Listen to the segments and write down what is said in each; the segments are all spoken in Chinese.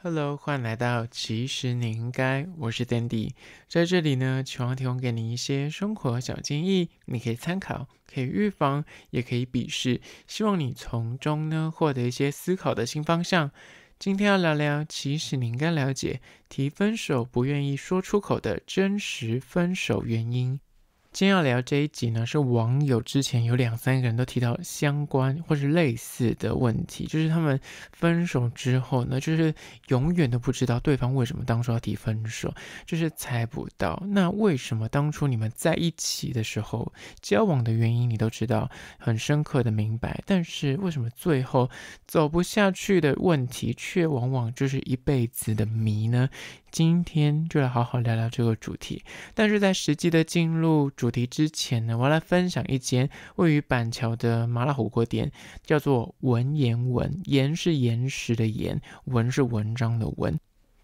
Hello，欢迎来到其实你应该，我是 Dandy，在这里呢，希望提供给你一些生活小建议，你可以参考，可以预防，也可以鄙视，希望你从中呢获得一些思考的新方向。今天要聊聊，其实你应该了解提分手不愿意说出口的真实分手原因。今天要聊这一集呢，是网友之前有两三个人都提到相关或是类似的问题，就是他们分手之后呢，就是永远都不知道对方为什么当初要提分手，就是猜不到。那为什么当初你们在一起的时候交往的原因，你都知道很深刻的明白，但是为什么最后走不下去的问题，却往往就是一辈子的谜呢？今天就来好好聊聊这个主题，但是在实际的进入主题之前呢，我要来分享一间位于板桥的麻辣火锅店，叫做文言文。言是岩石的言，文是文章的文。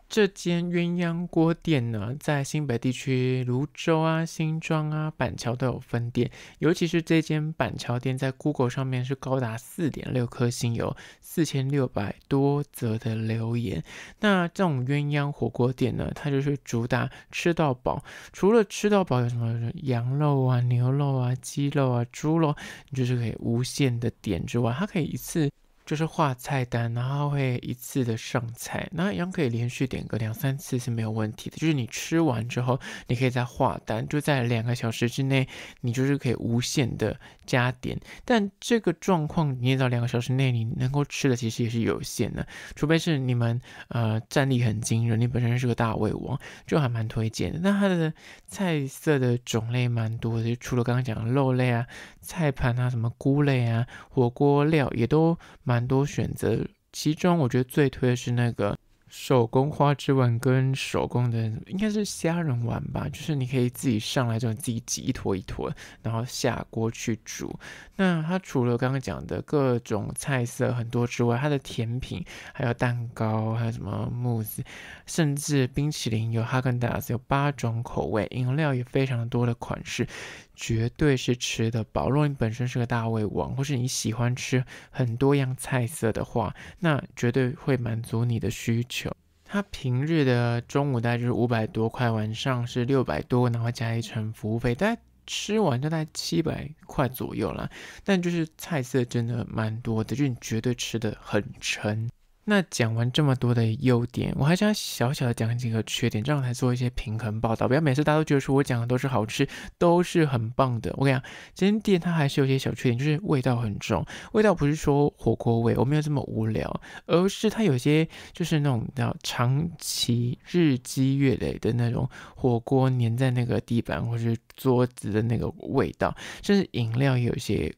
这间鸳鸯锅店呢，在新北地区、泸州啊、新庄啊、板桥都有分店，尤其是这间板桥店，在 Google 上面是高达四点六颗星，有四千六百多则的留言。那这种鸳鸯火锅店呢，它就是主打吃到饱，除了吃到饱有什么羊肉啊、牛肉啊、鸡肉啊、猪肉，你就是可以无限的点之外，它可以一次。就是画菜单，然后会一次的上菜，那一样可以连续点个两三次是没有问题的。就是你吃完之后，你可以再画单，就在两个小时之内，你就是可以无限的加点。但这个状况，你也知道，两个小时内你能够吃的其实也是有限的，除非是你们呃战力很惊人，你本身是个大胃王，就还蛮推荐的。那它的菜色的种类蛮多的，就除了刚刚讲的肉类啊、菜盘啊、什么菇类啊、火锅料也都蛮。蛮多选择，其中我觉得最推的是那个手工花枝丸跟手工的，应该是虾仁丸吧，就是你可以自己上来之后自己挤一坨一坨，然后下锅去煮。那它除了刚刚讲的各种菜色很多之外，它的甜品还有蛋糕，还有什么慕斯，甚至冰淇淋有哈根达斯有八种口味，饮料也非常的多的款式。绝对是吃的饱。如果你本身是个大胃王，或是你喜欢吃很多样菜色的话，那绝对会满足你的需求。它平日的中午大概就是五百多块，晚上是六百多，然后加一层服务费，大概吃完就在七百块左右啦。但就是菜色真的蛮多的，就你绝对吃的很撑。那讲完这么多的优点，我还想要小小的讲几个缺点，这样才做一些平衡报道。不要每次大家都觉得说我讲的都是好吃，都是很棒的。我跟你讲，今天店它还是有些小缺点，就是味道很重。味道不是说火锅味，我没有这么无聊，而是它有些就是那种叫长期日积月累的那种火锅粘在那个地板或者桌子的那个味道，甚至饮料也有些。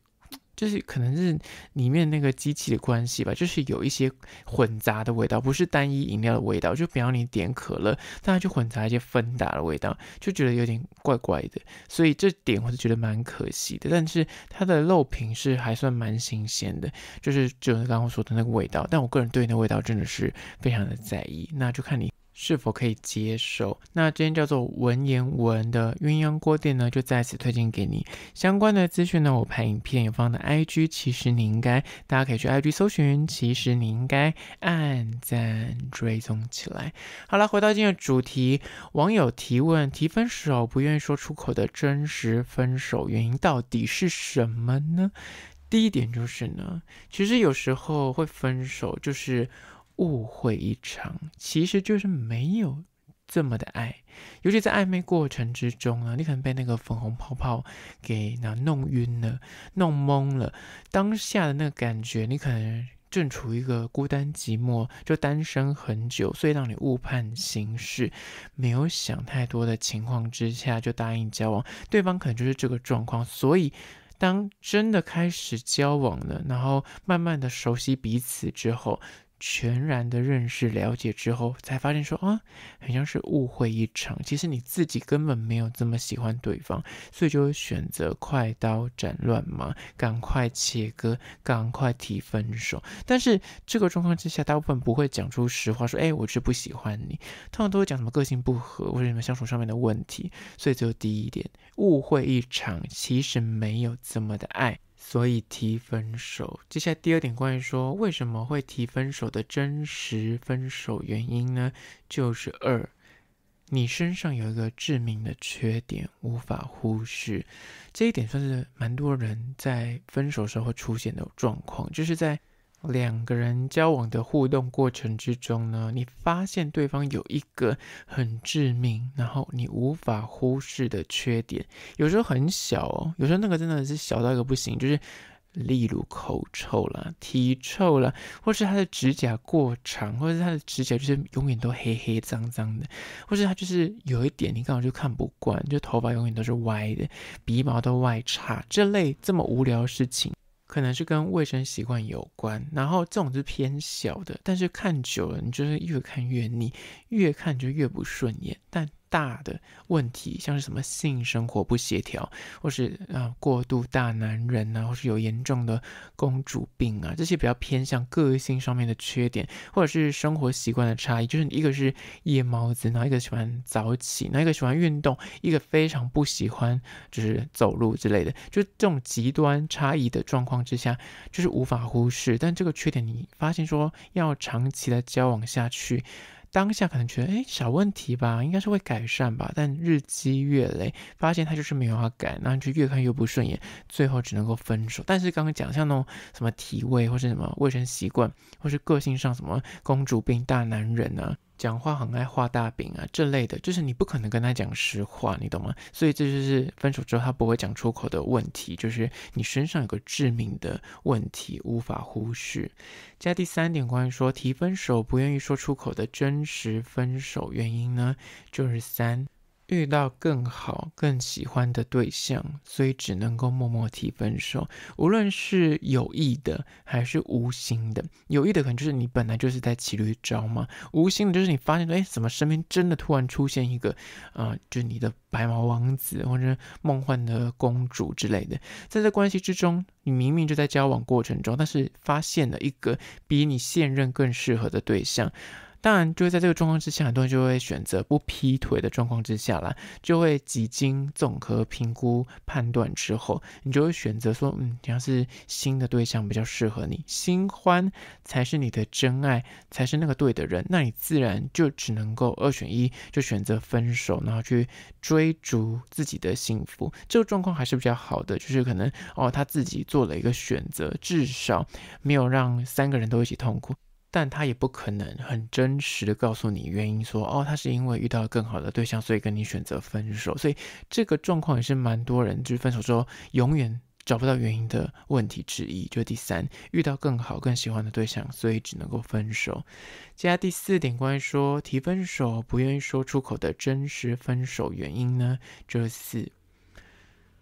就是可能是里面那个机器的关系吧，就是有一些混杂的味道，不是单一饮料的味道。就比方你点可乐，但它就混杂一些芬达的味道，就觉得有点怪怪的。所以这点我是觉得蛮可惜的。但是它的肉品是还算蛮新鲜的，就是就是刚刚说的那个味道。但我个人对那味道真的是非常的在意。那就看你。是否可以接受？那今天叫做文言文的鸳鸯锅店呢，就在此推荐给你。相关的资讯呢，我拍影片也放在 IG，其实你应该，大家可以去 IG 搜寻。其实你应该按赞追踪起来。好了，回到今天的主题，网友提问：提分手不愿意说出口的真实分手原因到底是什么呢？第一点就是呢，其实有时候会分手，就是。误会一场，其实就是没有这么的爱，尤其在暧昧过程之中呢，你可能被那个粉红泡泡给那弄晕了、弄懵了。当下的那个感觉，你可能正处于一个孤单寂寞，就单身很久，所以让你误判形势，没有想太多的情况之下就答应交往。对方可能就是这个状况，所以当真的开始交往了，然后慢慢的熟悉彼此之后。全然的认识了解之后，才发现说啊，好像是误会一场。其实你自己根本没有这么喜欢对方，所以就会选择快刀斩乱麻，赶快切割，赶快提分手。但是这个状况之下，大部分不会讲出实话，说哎，我是不喜欢你。通常都会讲什么个性不合，或者什么相处上面的问题。所以，就第一点，误会一场，其实没有这么的爱。所以提分手。接下来第二点，关于说为什么会提分手的真实分手原因呢？就是二，你身上有一个致命的缺点无法忽视，这一点算是蛮多人在分手时候会出现的状况，就是在。两个人交往的互动过程之中呢，你发现对方有一个很致命，然后你无法忽视的缺点，有时候很小，哦，有时候那个真的是小到一个不行，就是例如口臭啦、体臭啦，或是他的指甲过长，或者是他的指甲就是永远都黑黑脏脏的，或是他就是有一点你刚好就看不惯，就头发永远都是歪的，鼻毛都外叉这类这么无聊的事情。可能是跟卫生习惯有关，然后这种是偏小的，但是看久了你就是越看越腻，越看就越不顺眼，但。大的问题，像是什么性生活不协调，或是啊过度大男人呐，或是有严重的公主病啊，这些比较偏向个性上面的缺点，或者是生活习惯的差异，就是你一个是夜猫子，后一个喜欢早起，那一个喜欢运动，一个非常不喜欢就是走路之类的，就这种极端差异的状况之下，就是无法忽视。但这个缺点，你发现说要长期的交往下去。当下可能觉得，哎，小问题吧，应该是会改善吧。但日积月累，发现他就是没有法改，然后就越看越不顺眼，最后只能够分手。但是刚刚讲像那种什么体味，或者什么卫生习惯，或是个性上什么公主病、大男人啊。讲话很爱画大饼啊，这类的，就是你不可能跟他讲实话，你懂吗？所以这就是分手之后他不会讲出口的问题，就是你身上有个致命的问题无法忽视。加第三点，关于说提分手不愿意说出口的真实分手原因呢，就是三。遇到更好、更喜欢的对象，所以只能够默默提分手。无论是有意的还是无心的，有意的可能就是你本来就是在骑驴找马，无心的就是你发现说，哎，怎么身边真的突然出现一个啊，就是你的白马王子或者梦幻的公主之类的。在这关系之中，你明明就在交往过程中，但是发现了一个比你现任更适合的对象。当然，就会在这个状况之下，很多人就会选择不劈腿的状况之下啦，就会几经综合评估判断之后，你就会选择说，嗯，你要是新的对象比较适合你，新欢才是你的真爱，才是那个对的人，那你自然就只能够二选一，就选择分手，然后去追逐自己的幸福。这个状况还是比较好的，就是可能哦，他自己做了一个选择，至少没有让三个人都一起痛苦。但他也不可能很真实的告诉你原因，说哦，他是因为遇到了更好的对象，所以跟你选择分手。所以这个状况也是蛮多人就是分手之后永远找不到原因的问题之一。就第三，遇到更好更喜欢的对象，所以只能够分手。接下来第四点关于说提分手不愿意说出口的真实分手原因呢，就是四。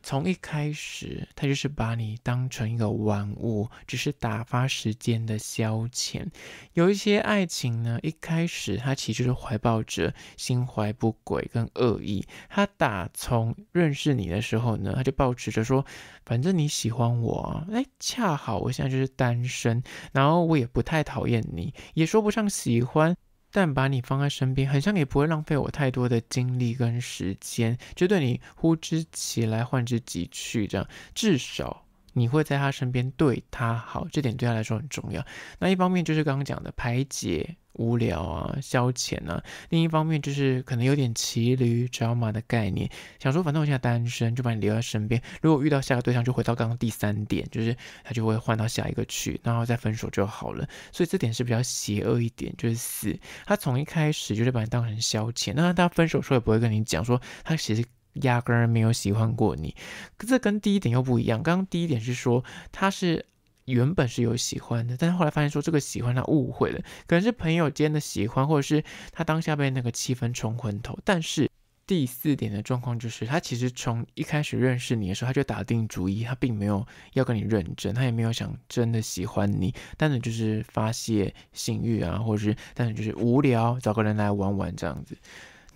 从一开始，他就是把你当成一个玩物，只是打发时间的消遣。有一些爱情呢，一开始他其实是怀抱着心怀不轨跟恶意。他打从认识你的时候呢，他就保持着说，反正你喜欢我，哎，恰好我现在就是单身，然后我也不太讨厌你，也说不上喜欢。但把你放在身边，好像也不会浪费我太多的精力跟时间，就对你呼之即来，唤之即去这样，至少。你会在他身边对他好，这点对他来说很重要。那一方面就是刚刚讲的排解无聊啊、消遣啊；另一方面就是可能有点骑驴找马的概念，想说反正我现在单身，就把你留在身边。如果遇到下个对象，就回到刚刚第三点，就是他就会换到下一个去，然后再分手就好了。所以这点是比较邪恶一点，就是四。他从一开始就是把你当成消遣，那他分手时候也不会跟你讲说他其实。压根没有喜欢过你，可这跟第一点又不一样。刚刚第一点是说他是原本是有喜欢的，但是后来发现说这个喜欢他误会了，可能是朋友间的喜欢，或者是他当下被那个气氛冲昏头。但是第四点的状况就是，他其实从一开始认识你的时候，他就打定主意，他并没有要跟你认真，他也没有想真的喜欢你，单纯就是发泄性欲啊，或者是单纯就是无聊找个人来玩玩这样子。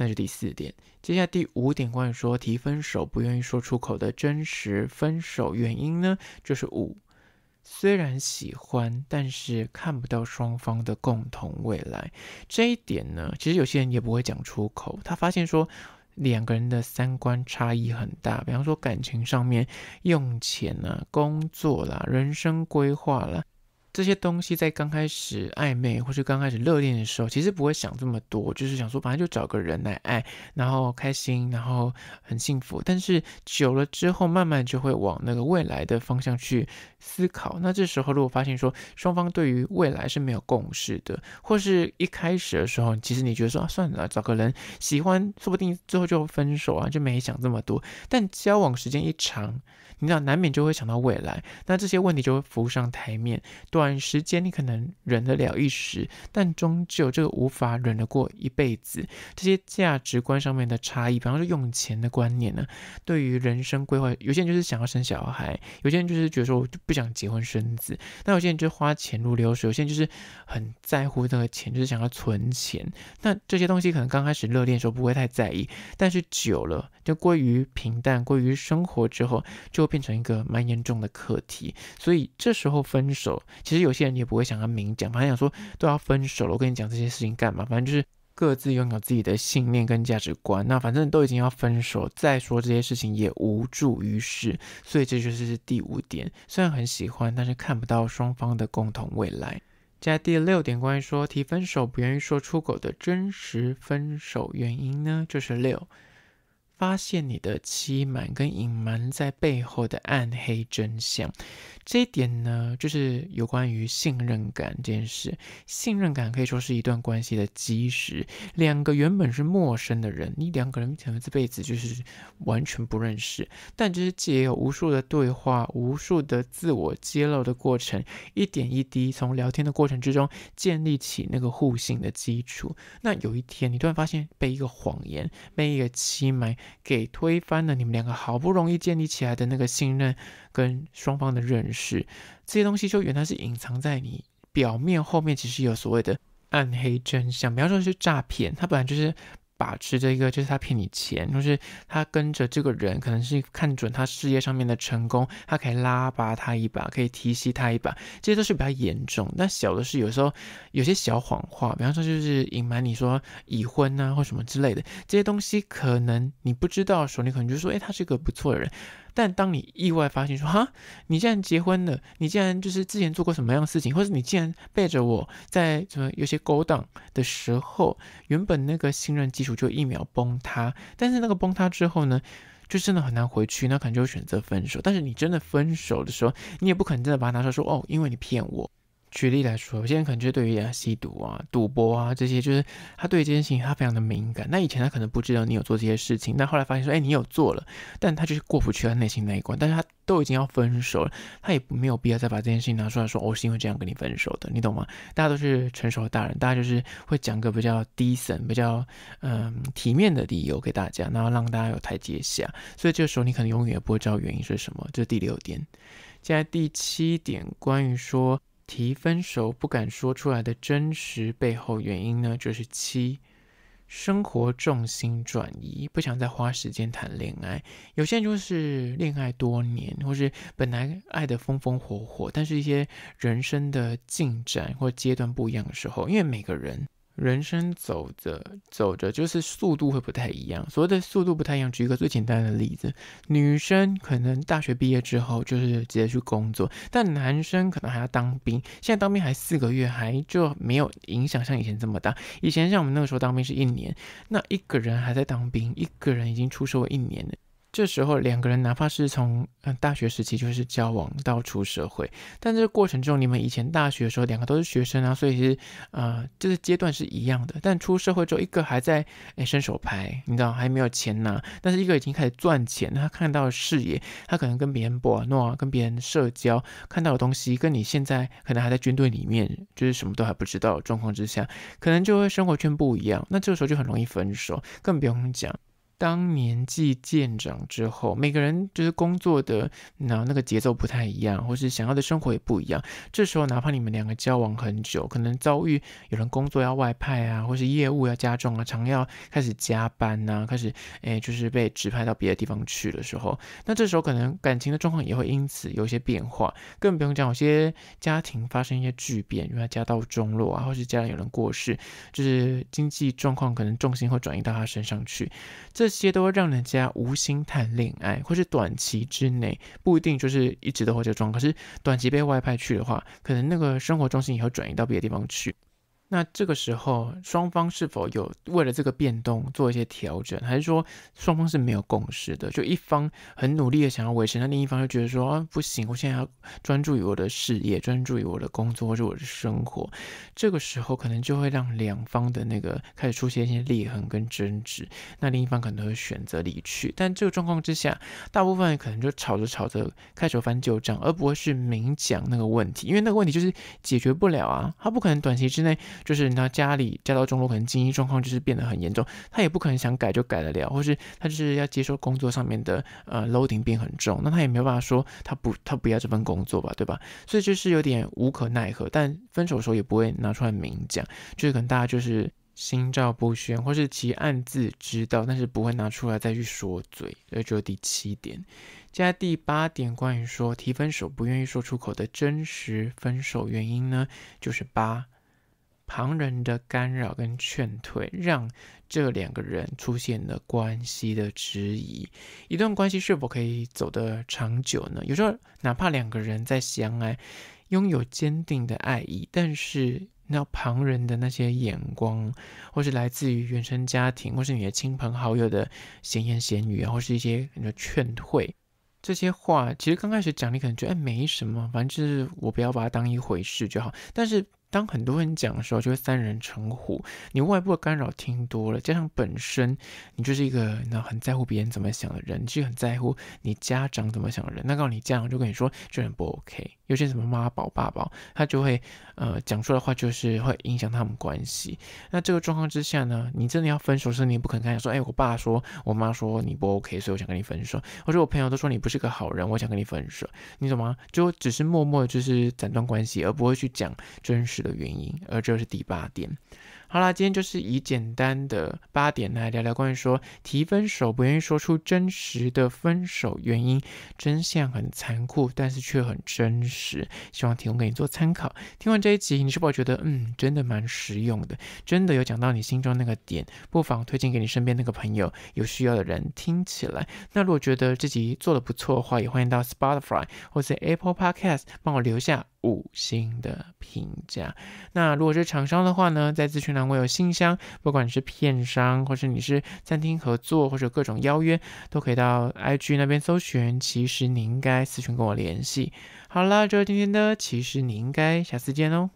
那是第四点，接下来第五点，关于说提分手不愿意说出口的真实分手原因呢，就是五，虽然喜欢，但是看不到双方的共同未来。这一点呢，其实有些人也不会讲出口。他发现说两个人的三观差异很大，比方说感情上面、用钱啦、工作啦、人生规划啦。这些东西在刚开始暧昧或是刚开始热恋的时候，其实不会想这么多，就是想说，反正就找个人来爱，然后开心，然后很幸福。但是久了之后，慢慢就会往那个未来的方向去思考。那这时候如果发现说双方对于未来是没有共识的，或是一开始的时候，其实你觉得说啊算了，找个人喜欢，说不定最后就分手啊，就没想这么多。但交往时间一长，你知道，难免就会想到未来，那这些问题就会浮上台面。短时间你可能忍得了一时，但终究这个无法忍得过一辈子。这些价值观上面的差异，比方说用钱的观念呢，对于人生规划，有些人就是想要生小孩，有些人就是觉得说我就不想结婚生子，那有些人就花钱如流水，有些人就是很在乎那个钱，就是想要存钱。那这些东西可能刚开始热恋的时候不会太在意，但是久了就归于平淡，归于生活之后就。变成一个蛮严重的课题，所以这时候分手，其实有些人也不会想要明讲，反而想说都要分手了，我跟你讲这些事情干嘛？反正就是各自拥有自己的信念跟价值观，那反正都已经要分手，再说这些事情也无助于事，所以这就是第五点。虽然很喜欢，但是看不到双方的共同未来。加第六点，关于说提分手不愿意说出口的真实分手原因呢，就是六。发现你的欺瞒跟隐瞒在背后的暗黑真相，这一点呢，就是有关于信任感这件事。信任感可以说是一段关系的基石。两个原本是陌生的人，你两个人可能这辈子就是完全不认识，但就些借由无数的对话，无数的自我揭露的过程，一点一滴从聊天的过程之中建立起那个互信的基础。那有一天，你突然发现被一个谎言，被一个欺瞒。给推翻了，你们两个好不容易建立起来的那个信任跟双方的认识，这些东西就原来是隐藏在你表面后面，其实有所谓的暗黑真相。不要说是诈骗，它本来就是。把持着一个就是他骗你钱，就是他跟着这个人，可能是看准他事业上面的成功，他可以拉拔他一把，可以提携他一把，这些都是比较严重。但小的是有时候有些小谎话，比方说就是隐瞒你说已婚啊或什么之类的，这些东西可能你不知道的时候，你可能就说，哎，他是个不错的人。但当你意外发现说哈，你竟然结婚了，你竟然就是之前做过什么样的事情，或者你竟然背着我在什么有些勾当的时候，原本那个信任基础就一秒崩塌。但是那个崩塌之后呢，就真的很难回去，那可能就选择分手。但是你真的分手的时候，你也不可能真的把它拿出来说哦，因为你骗我。举例来说，有些人可能就是对于啊吸毒啊、赌博啊这些，就是他对这件事情他非常的敏感。那以前他可能不知道你有做这些事情，但后来发现说，哎，你有做了，但他就是过不去他内心那一关。但是他都已经要分手了，他也没有必要再把这件事情拿出来说，我是因为这样跟你分手的，你懂吗？大家都是成熟的大人，大家就是会讲个比较 decent、比较嗯体面的理由给大家，然后让大家有台阶下。所以这个时候，你可能永远也不会知道原因是什么。这是第六点。现在第七点，关于说。提分手不敢说出来的真实背后原因呢，就是七，生活重心转移，不想再花时间谈恋爱。有些人就是恋爱多年，或是本来爱的风风火火，但是一些人生的进展或阶段不一样的时候，因为每个人。人生走着走着，就是速度会不太一样。所谓的速度不太一样，举一个最简单的例子：女生可能大学毕业之后就是直接去工作，但男生可能还要当兵。现在当兵还四个月，还就没有影响像以前这么大。以前像我们那个时候当兵是一年，那一个人还在当兵，一个人已经出社会一年了。这时候两个人哪怕是从嗯大学时期就是交往到出社会，但这个过程中，你们以前大学的时候两个都是学生啊，所以是啊就是阶段是一样的。但出社会之后，一个还在诶伸手拍，你知道还没有钱拿，但是一个已经开始赚钱，他看到视野，他可能跟别人玩闹啊，跟别人社交，看到的东西跟你现在可能还在军队里面，就是什么都还不知道状况之下，可能就会生活圈不一样，那这个时候就很容易分手，更不用讲。当年纪渐长之后，每个人就是工作的那那个节奏不太一样，或是想要的生活也不一样。这时候，哪怕你们两个交往很久，可能遭遇有人工作要外派啊，或是业务要加重啊，常要开始加班啊，开始诶就是被指派到别的地方去的时候，那这时候可能感情的状况也会因此有一些变化。更不用讲，有些家庭发生一些巨变，因为家道中落啊，或是家里有人过世，就是经济状况可能重心会转移到他身上去。这这些都会让人家无心谈恋爱，或是短期之内不一定就是一直都会这状况。可是短期被外派去的话，可能那个生活中心也会转移到别的地方去。那这个时候，双方是否有为了这个变动做一些调整，还是说双方是没有共识的？就一方很努力的想要维持，那另一方就觉得说啊，不行，我现在要专注于我的事业，专注于我的工作或者我的生活。这个时候可能就会让两方的那个开始出现一些裂痕跟争执。那另一方可能会选择离去。但这个状况之下，大部分可能就吵着吵着开始翻旧账，而不会去明讲那个问题，因为那个问题就是解决不了啊，他不可能短期之内。就是到家里嫁到中国可能经济状况就是变得很严重。他也不可能想改就改得了，或是他就是要接受工作上面的呃 loading 变很重，那他也没有办法说他不他不要这份工作吧，对吧？所以就是有点无可奈何。但分手的时候也不会拿出来明讲，就是可能大家就是心照不宣，或是其暗自知道，但是不会拿出来再去说嘴。所以就第七点。接下来第八点，关于说提分手不愿意说出口的真实分手原因呢，就是八。旁人的干扰跟劝退，让这两个人出现了关系的质疑。一段关系是否可以走得长久呢？有时候，哪怕两个人在相爱，拥有坚定的爱意，但是那旁人的那些眼光，或是来自于原生家庭，或是你的亲朋好友的闲言闲语，或是一些你的劝退这些话，其实刚开始讲，你可能觉得哎，没什么，反正就是我不要把它当一回事就好，但是。当很多人讲的时候，就会三人成虎。你外部的干扰听多了，加上本身你就是一个那很在乎别人怎么想的人，其实很在乎你家长怎么想的人。那告诉你家长就跟你说这人不 OK。尤其什么妈宝爸宝，他就会呃讲出来的话就是会影响他们关系。那这个状况之下呢，你真的要分手，是你也不肯讲说，哎，我爸说，我妈说你不 OK，所以我想跟你分手。或者我朋友都说你不是个好人，我想跟你分手。你懂吗？就只是默默就是斩断关系，而不会去讲真实。的原因，而这是第八点。好啦，今天就是以简单的八点来聊聊关于说提分手不愿意说出真实的分手原因，真相很残酷，但是却很真实。希望提供给你做参考。听完这一集，你是否觉得嗯，真的蛮实用的？真的有讲到你心中那个点，不妨推荐给你身边那个朋友，有需要的人听起来。那如果觉得这集做的不错的话，也欢迎到 Spotify 或者 Apple Podcast 帮我留下。五星的评价。那如果是厂商的话呢，在咨询栏我有信箱，不管是片商，或是你是餐厅合作，或者各种邀约，都可以到 I G 那边搜寻。其实你应该私讯跟我联系。好了，这是今天的，其实你应该，下次见哦。